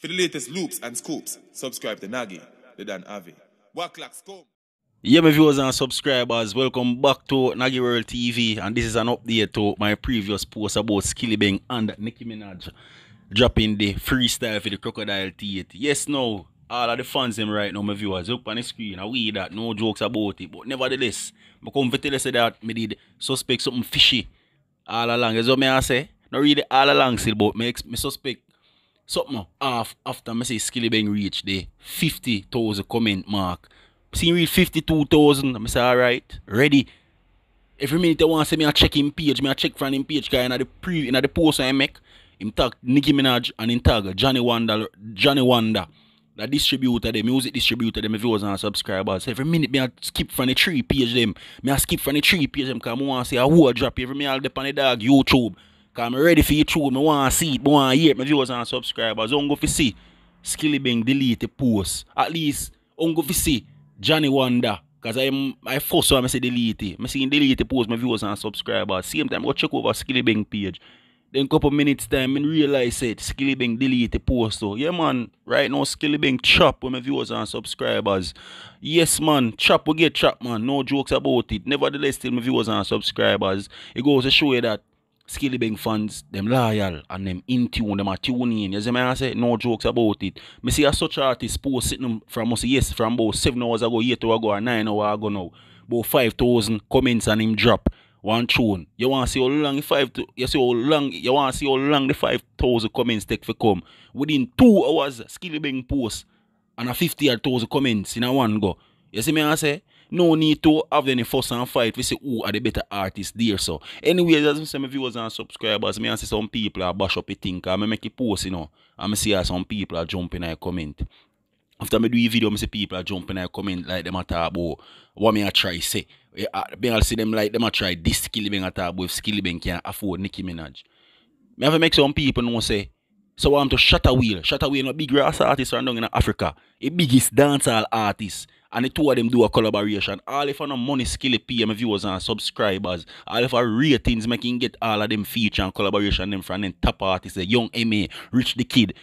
For the latest loops and scoops, subscribe to Nagi, the Dan Avi. Walk like scum. Yeah, my viewers and subscribers, welcome back to Nagi World TV, and this is an update to my previous post about Skilly Bang and Nicki Minaj dropping the freestyle for the Crocodile t T8. Yes, no, all of the fans them right now, my viewers, up on the screen, I we that, no jokes about it, but nevertheless, I come to tell you that me did suspect something fishy all along. Is what I say. Not really all along still, but me, me suspect something half after I say Skilly Bang the 50,000 comment mark. See reach 52,000, I say alright, ready. Every minute I want to say me a check him page, me a check from him page guy in the pre in the post I make. Him tag Nicki Minaj and him tag Johnny Wanda Johnny Wanda. The distributor, the music distributor, them viewers and subscribers. Every minute me I skip from the tree page them. Me I skip from the tree page them because I want to say I who I drop every minute I'll depend on the dog YouTube i I'm ready for you through. I want to see it. I want to hear it. My viewers and subscribers. I'm going to see Skilly Bang delete the post. At least I'm going to see Johnny Wonder. Cause I'm I first time I say delete it. I see him delete the post, my viewers and subscribers. Same time go check over Skilly Bang page. Then couple minutes time I realize it Skilly Bang delete the post so yeah man right now Skilly Bang chop with my viewers and subscribers. Yes man, chop we get chop man, no jokes about it. Nevertheless still my viewers and subscribers. It goes to show you that Skilly Bang fans, them loyal and them in tune, them are tuning in. You see me I say? No jokes about it. Me see a such artist post sitting from us, yes, from about seven hours ago, eight hours ago, or nine hours ago now. About 5,000 comments and him drop one tune. You want to see how long five to, you see how long you want to see how long the five thousand comments take for come. Within two hours, Skilly Bang post and a fifty thousand comments in a one go. You see me I say? no need to have any fuss and fight. We say who are the better artists there. So anyway, as I say, my viewers and subscribers, me and see some people are bash up a thing. I make a post, you know. And I see how some people are jumping I comment. After me do a video, I see people are jumping I comment like them are talk about what me I try say. i see them like them a try this skill being a talk about if skill being can afford Nicki Minaj. Me have to make some people know say so I'm to a Wheel. a Wheel, a big grass artist around in Africa. A biggest dancehall artist. And the two of them do a collaboration. All if I no money skill PM viewers and subscribers. All if I ratings making get all of them feature and collaboration them from them top artists, the young MA, Rich the Kid.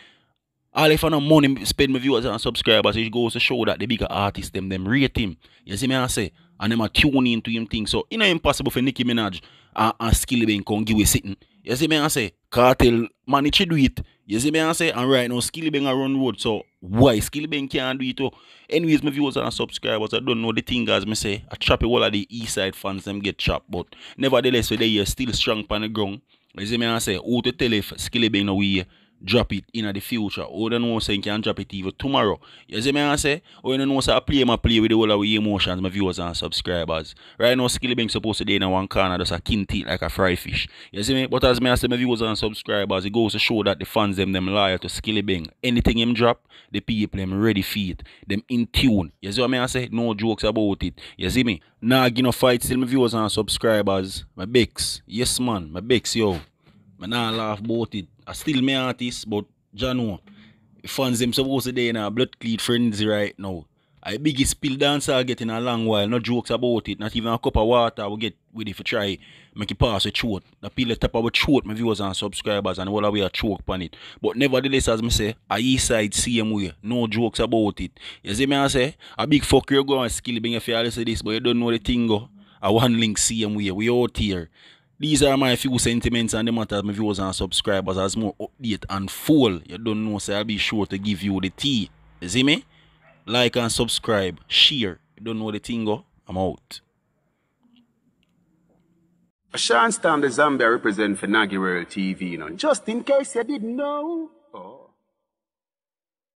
All if I no money spend my viewers and subscribers, it goes to show that the bigger artists them them rate him. You see me I say? And them are tuning into him thing. So it not impossible for Nicki Minaj uh, and, and Skill being can give a sitting. You see me I say? cartel, man, it should do it. You see me and say, and right now, Skilly Bang around road, so why Skilly Bang can't do it? Oh. Anyways, my viewers and subscribers, I don't know the thing guys. me say, I trap it all of the east side fans, them get trapped, but nevertheless, so they are still strong on the ground. You see me and say, who to tell if Skilly Bang we here? drop it in the future. Or don't know saying can drop it even tomorrow. You see me I say? Or you don't know say I play my play with the whole of emotions, my viewers and subscribers. Right now Skilly being supposed to be in one corner just a keen teeth like a fry fish. You see me? But as me I say my viewers and subscribers, it goes to show that the fans them them loyal to Skilly Bing. Anything him drop, the people them ready for it. Them in tune. You see what I say? No jokes about it. You see me? Nah, give no fight still my viewers and subscribers. My bix. Yes man, my bix, yo. Man I laugh about it. I still my artist, but you know, fans them supposed to be in a blood cleat frenzy right now. I biggest spill dancer getting a long while, no jokes about it, not even a cup of water we get with if you try make it pass a throat. The pill the top of a throat, my viewers and subscribers and all the way a choke on it. But nevertheless, as me say, I east side same way, no jokes about it. You see me I say, a big fucker go and skill being a fearless this, but you don't know the thing go. I one link same way, we out here. These are my few sentiments and the matter my viewers and subscribers as more update and full. You don't know, so I'll be sure to give you the tea. You see me? Like and subscribe. Share. You don't know the thing go. I'm out. Sean Stam the Zambia represent for Nagi World TV, you know. Just in case you didn't know.